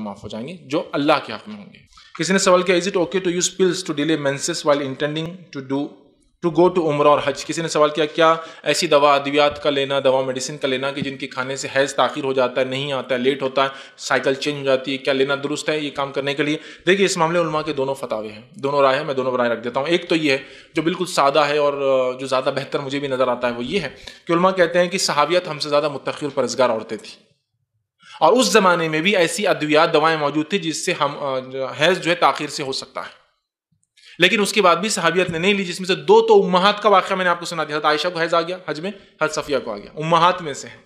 माफ हो जाएंगे जो अल्लाह के हक में होंगे किसी ने सवाल किया is it okay to use pills to delay menses while intending to do to go to उम्र और हज किसी ने सवाल किया क्या ऐसी दवा अद्वियात का लेना दवा मेडिसिन का लेना कि जिनके खाने से हैज़ ताखिर हो जाता है नहीं आता है लेट होता है साइकिल चेंज हो जाती है क्या लेना दुरुस्त है ये काम करने के लिए देखिए इस मामले उलमा के दोनों फतावे हैं दोनों राय हैं मैं दोनों राय रख देता हूँ एक तो ये है जो बिल्कुल सादा है और जो ज़्यादा बेहतर मुझे भी नज़र आता है वो ये है कि उलमा कहते हैं कि सहावियत हमसे ज़्यादा मुतखिर परजगार औरतें थी और उस ज़माने में भी ऐसी अद्वियात दवाएं मौजूद थी जिससे हम हैज़ जो है ताखिर से हो सकता है लेकिन उसके बाद भी सहाबियत ने नहीं ली जिसमें से दो तो उम्माहत का वाक्य मैंने आपको सुना दिया आयशा को हैज़ आ गया हज में हज सफ़िया को आ गया उम्माहत में से है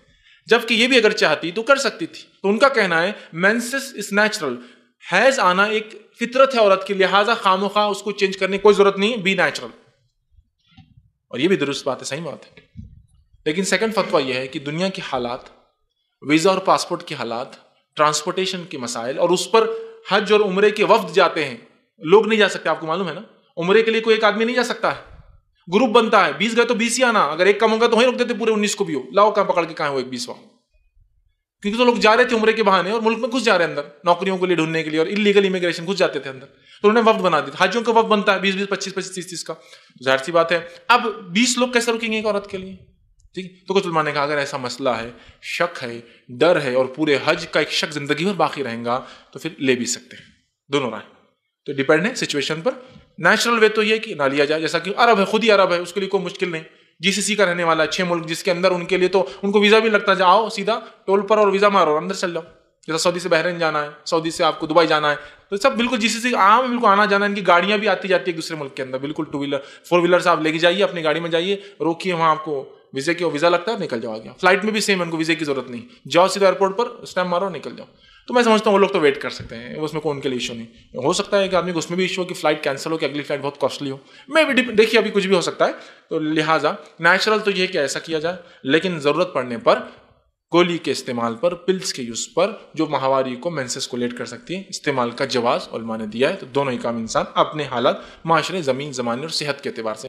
जबकि ये भी अगर चाहती तो कर सकती थी तो उनका कहना है मैंसिस इज नेचुरल हैज़ आना एक फितरत है औरत की लिहाजा खामोखा खा उसको चेंज करने की कोई ज़रूरत नहीं बी नेचुरल और ये भी दुरुस्त बात है सही बात है लेकिन सेकंड फतवा यह है कि दुनिया के हालात वीज़ा और पासपोर्ट के हालात ट्रांसपोर्टेशन के मसाइल और उस पर हज और उम्र के वफ्द जाते हैं लोग नहीं जा सकते आपको मालूम है ना उम्र के लिए कोई एक आदमी नहीं जा सकता है ग्रुप बनता है बीस गए तो बीस ही आना अगर एक कम होगा तो वहीं रोक देते पूरे उन्नीस को भी हो लाओ कहाँ पकड़ के कहाँ हो एक बीसवा क्योंकि तो लोग जा रहे थे उम्र के बहाने और मुल्क में घुस जा रहे हैं अंदर नौकरियों के लिए ढूंढने के लिए और इलीगल इमिग्रेशन घुस जाते थे अंदर तो उन्होंने वक्त बना दिया हाजियों का वक्त बनता है बीस बीस पच्चीस पच्चीस तीस तीस का जाहिर सी बात है अब बीस लोग कैसे रुकेंगे एक औरत के लिए ठीक तो कुछ ने कहा अगर ऐसा मसला है शक है डर है और पूरे हज का एक शक जिंदगी भर बाकी रहेगा तो फिर ले भी सकते हैं दोनों राय तो डिपेंड है सिचुएशन पर नेचुरल वे तो ये कि ना लिया जाए जैसा कि अरब है खुद ही अरब है उसके लिए कोई मुश्किल नहीं जीसीसी का रहने वाला अच्छे मुल्क जिसके अंदर उनके लिए तो उनको वीज़ा भी लगता है आओ सीधा टोल पर और वीज़ा मारो अंदर चल जाओ जैसा सऊदी से बहरीन जाना है सऊदी से आपको दुबई जाना है तो सब बिल्कुल जीसीसी आम बिल्कुल आना जाना इनकी गाड़ियाँ भी आती जाती है दूसरे मुल्क के अंदर बिल्कुल टू व्हीलर फोर व्हीलर से आप लेके जाइए अपनी गाड़ी में जाइए रोकिए वहाँ आपको वीज़े की वीज़ा लगता है निकल जाओ आगे फ्लाइट में भी सेम उनको वीज़े की जरूरत नहीं जाओ सीधा एयरपोर्ट पर स्टैम्प मारो निकल जाओ तो मैं समझता हूँ वो लोग तो वेट कर सकते हैं उसमें कोई उनके लिए इशू नहीं हो सकता है कि आदमी को उसमें भी इशू हो कि फ्लाइट कैंसिल हो कि अगली फ्लाइट बहुत कॉस्टली हो मैं भी देखिए अभी कुछ भी हो सकता है तो लिहाजा नेचुरल तो ये कि ऐसा किया जाए लेकिन ज़रूरत पड़ने पर गोली के इस्तेमाल पर पिल्स के यूज़ पर जो महावारी को मैंसेस को लेट कर सकती है इस्तेमाल का जवाब उलमा ने दिया है तो दोनों ही काम इंसान अपने हालात माशरे ज़मीन ज़माने और सेहत के अतबार से